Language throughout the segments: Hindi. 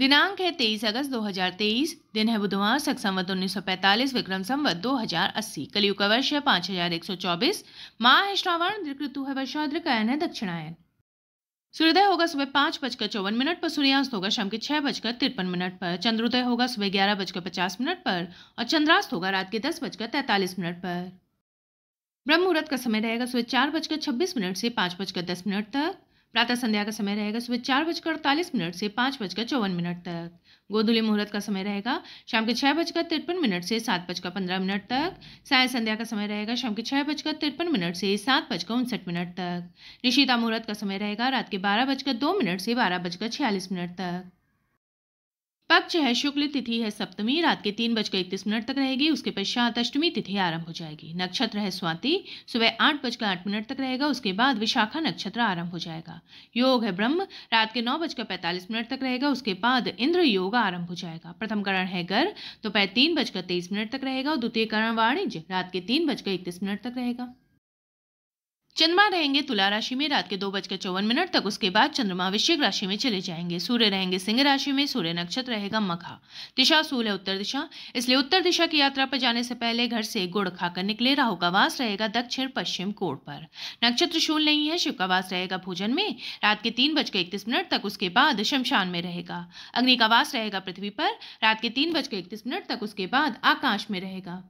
दिनांक है तेईस अगस्त 2023 दिन है बुधवार सख संवत उन्नीस विक्रम संवत अस्सी कलयुग का वर्ष है पांच चौबीस माह है श्रावण ऋतु है वर्षाद्रिकायन है दक्षिणायन सूर्योदय होगा सुबह पांच बजकर चौवन मिनट पर सूर्यास्त होगा शाम के छह बजकर तिरपन मिनट पर चंद्रोदय होगा सुबह ग्यारह बजकर पचास मिनट पर और चंद्रास्त होगा रात के दस बजकर तैतालीस मिनट पर ब्रह्म मुहूर्त का समय रहेगा सुबह चार बजकर छब्बीस मिनट से पांच बजकर दस मिनट तक प्रातः संध्या का समय रहेगा सुबह चार बजकर अड़तालीस मिनट से पाँच बजकर चौवन मिनट तक गोधुली मुहूर्त का समय रहेगा शाम के छः बजकर तिरपन मिनट से सात बजकर पंद्रह मिनट तक साय संध्या का समय रहेगा शाम के छः बजकर तिरपन मिनट से सात बजकर उनसठ मिनट तक निशिता मुहूर्त का समय रहेगा रात के बारह बजकर दो मिनट से बारह बजकर छियालीस मिनट तक पक्ष है शुक्ल तिथि है सप्तमी रात के तीन बजकर इकतीस मिनट तक रहेगी उसके पश्चात अष्टमी तिथि आरंभ हो जाएगी नक्षत्र है स्वाति सुबह आठ बजकर आठ मिनट तक रहेगा उसके बाद विशाखा नक्षत्र आरंभ हो जाएगा योग है ब्रह्म रात के नौ बजकर पैंतालीस मिनट तक रहेगा उसके बाद इंद्र योग आरंभ हो जाएगा प्रथम करण है गर दोपहर तीन बजकर तेईस मिनट तक रहेगा और द्वितीय करण वाणिज्य रात के तीन बजकर इकतीस मिनट तक रहेगा चंद्रमा रहेंगे तुला राशि में रात के दो बजकर चौवन मिनट तक उसके बाद चंद्रमा वृश्चिक राशि में चले जाएंगे सूर्य रहेंगे सिंह राशि में सूर्य नक्षत्र रहेगा मखा दिशा सूल है उत्तर दिशा इसलिए उत्तर दिशा की यात्रा पर जाने से पहले घर से गुड़ खाकर निकले राहु का वास रहेगा दक्षिण पश्चिम कोण पर नक्षत्र शूल नहीं है शिव का वास रहेगा भोजन में रात के तीन बजकर इकतीस मिनट तक उसके बाद शमशान में रहेगा अग्नि का वास रहेगा पृथ्वी पर रात के तीन बजकर इकतीस मिनट तक उसके बाद आकाश में रहेगा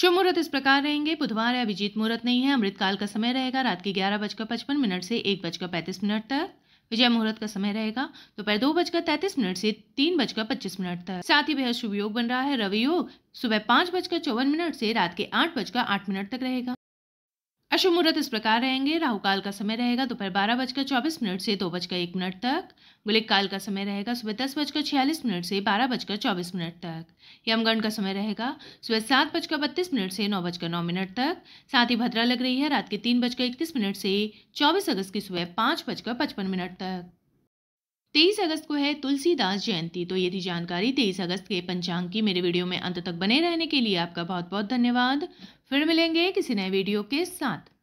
शुभ मुहूर्त इस प्रकार रहेंगे बुधवार या अभिजीत मुहूर्त नहीं है अमृतकाल का समय रहेगा रात के ग्यारह बजकर पचपन मिनट से एक बजकर पैंतीस मिनट तक विजय मुहूर्त का समय रहेगा दोपहर दो बजकर तैंतीस मिनट से तीन बजकर पच्चीस मिनट तक साथ ही बेहद शुभ योग बन रहा है रवि योग सुबह पाँच बजकर चौवन मिनट से रात के आठ बजकर आठ मिनट तक रहेगा अशुभ मुहूर्त इस प्रकार रहेंगे राहु काल का समय रहेगा दोपहर बारह बजकर चौबीस मिनट से दो बजकर एक मिनट तक गुलिक काल का समय रहेगा सुबह दस बजकर छियालीस मिनट से बारह बजकर चौबीस मिनट तक यमगण का समय रहेगा सुबह सात बजकर बत्तीस मिनट से नौ बजकर नौ मिनट तक साथ ही भद्रा लग रही है रात के तीन बजकर इकतीस मिनट से चौबीस अगस्त की सुबह पाँच बजकर पचपन मिनट तक तेईस अगस्त को है तुलसीदास जयंती तो ये थी जानकारी तेईस अगस्त के पंचांग की मेरे वीडियो में अंत तक बने रहने के लिए आपका बहुत बहुत धन्यवाद फिर मिलेंगे किसी नए वीडियो के साथ